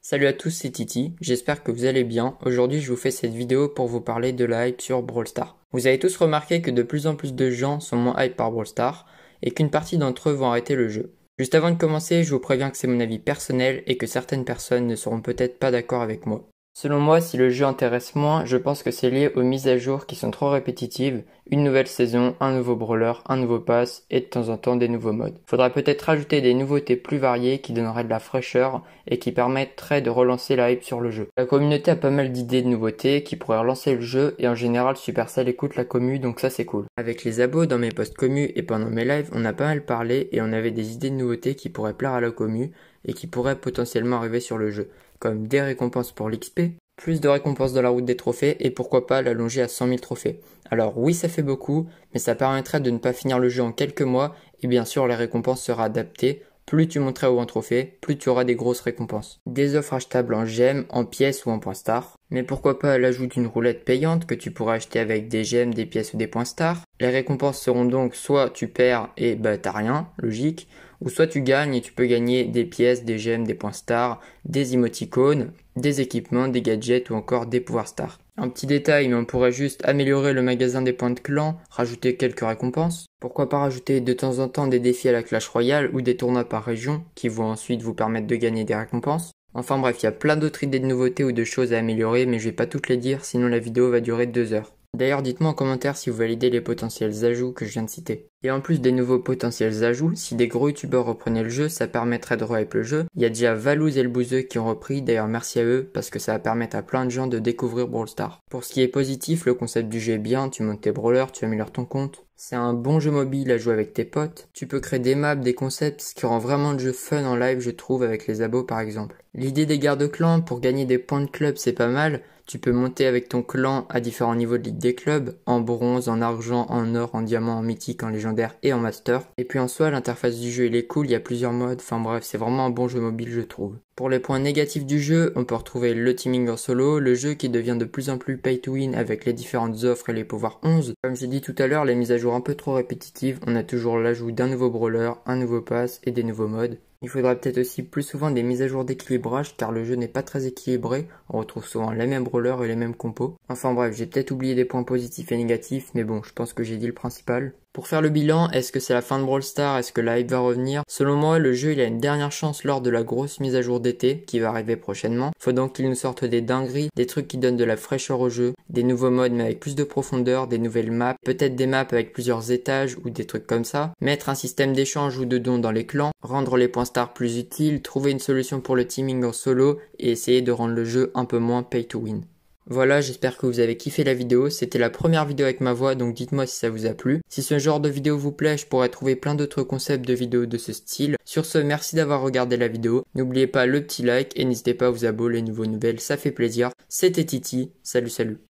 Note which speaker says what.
Speaker 1: Salut à tous, c'est Titi, j'espère que vous allez bien. Aujourd'hui je vous fais cette vidéo pour vous parler de la hype sur Brawl Stars. Vous avez tous remarqué que de plus en plus de gens sont moins hype par Brawl Stars et qu'une partie d'entre eux vont arrêter le jeu. Juste avant de commencer, je vous préviens que c'est mon avis personnel et que certaines personnes ne seront peut-être pas d'accord avec moi. Selon moi, si le jeu intéresse moins, je pense que c'est lié aux mises à jour qui sont trop répétitives, une nouvelle saison, un nouveau brawler, un nouveau pass et de temps en temps des nouveaux modes. Faudrait peut-être ajouter des nouveautés plus variées qui donneraient de la fraîcheur et qui permettraient de relancer la hype sur le jeu. La communauté a pas mal d'idées de nouveautés qui pourraient relancer le jeu et en général Supercell écoute la commu donc ça c'est cool. Avec les abos dans mes posts commu et pendant mes lives, on a pas mal parlé et on avait des idées de nouveautés qui pourraient plaire à la commu et qui pourraient potentiellement arriver sur le jeu comme des récompenses pour l'XP, plus de récompenses dans la route des trophées et pourquoi pas l'allonger à 100 000 trophées. Alors oui, ça fait beaucoup, mais ça permettrait de ne pas finir le jeu en quelques mois et bien sûr les récompenses sera adaptées. Plus tu monteras haut en trophée, plus tu auras des grosses récompenses. Des offres achetables en gemmes, en pièces ou en points stars. Mais pourquoi pas l'ajout d'une roulette payante que tu pourras acheter avec des gemmes, des pièces ou des points stars. Les récompenses seront donc soit tu perds et bah t'as rien, logique, ou soit tu gagnes et tu peux gagner des pièces, des gemmes, des points stars, des émoticônes, des équipements, des gadgets ou encore des pouvoirs stars. Un petit détail, mais on pourrait juste améliorer le magasin des points de clan, rajouter quelques récompenses. Pourquoi pas rajouter de temps en temps des défis à la Clash Royale ou des tournois par région qui vont ensuite vous permettre de gagner des récompenses. Enfin bref, il y a plein d'autres idées de nouveautés ou de choses à améliorer, mais je vais pas toutes les dire, sinon la vidéo va durer deux heures. D'ailleurs, dites-moi en commentaire si vous validez les potentiels ajouts que je viens de citer. Et en plus des nouveaux potentiels ajouts, si des gros youtubeurs reprenaient le jeu, ça permettrait de rehype le jeu. Il y a déjà Valouz et le Bouzeux qui ont repris, d'ailleurs merci à eux, parce que ça va permettre à plein de gens de découvrir Brawl Stars. Pour ce qui est positif, le concept du jeu est bien, tu montes tes brawlers, tu améliores ton compte. C'est un bon jeu mobile à jouer avec tes potes. Tu peux créer des maps, des concepts, ce qui rend vraiment le jeu fun en live, je trouve, avec les abos par exemple. L'idée des gardes clans pour gagner des points de club, c'est pas mal. Tu peux monter avec ton clan à différents niveaux de ligue des clubs, en bronze, en argent, en or, en diamant, en mythique, en légende et en master. Et puis en soi, l'interface du jeu, il est cool, il y a plusieurs modes, enfin bref, c'est vraiment un bon jeu mobile, je trouve. Pour les points négatifs du jeu, on peut retrouver le teaming en solo, le jeu qui devient de plus en plus pay to win avec les différentes offres et les pouvoirs 11. Comme j'ai dit tout à l'heure, les mises à jour un peu trop répétitives, on a toujours l'ajout d'un nouveau brawler, un nouveau pass et des nouveaux modes. Il faudra peut-être aussi plus souvent des mises à jour d'équilibrage car le jeu n'est pas très équilibré, on retrouve souvent les mêmes brawlers et les mêmes compos. Enfin bref, j'ai peut-être oublié des points positifs et négatifs, mais bon, je pense que j'ai dit le principal. Pour faire le bilan, est-ce que c'est la fin de Brawl Stars Est-ce que l'hype va revenir Selon moi, le jeu il a une dernière chance lors de la grosse mise à jour qui va arriver prochainement. Faut donc qu'ils nous sortent des dingueries, des trucs qui donnent de la fraîcheur au jeu, des nouveaux modes mais avec plus de profondeur, des nouvelles maps, peut-être des maps avec plusieurs étages ou des trucs comme ça, mettre un système d'échange ou de dons dans les clans, rendre les points stars plus utiles, trouver une solution pour le teaming en solo et essayer de rendre le jeu un peu moins pay to win. Voilà, j'espère que vous avez kiffé la vidéo, c'était la première vidéo avec ma voix, donc dites-moi si ça vous a plu. Si ce genre de vidéo vous plaît, je pourrais trouver plein d'autres concepts de vidéos de ce style. Sur ce, merci d'avoir regardé la vidéo, n'oubliez pas le petit like, et n'hésitez pas à vous abonner, les nouveaux nouvelles, ça fait plaisir. C'était Titi, salut salut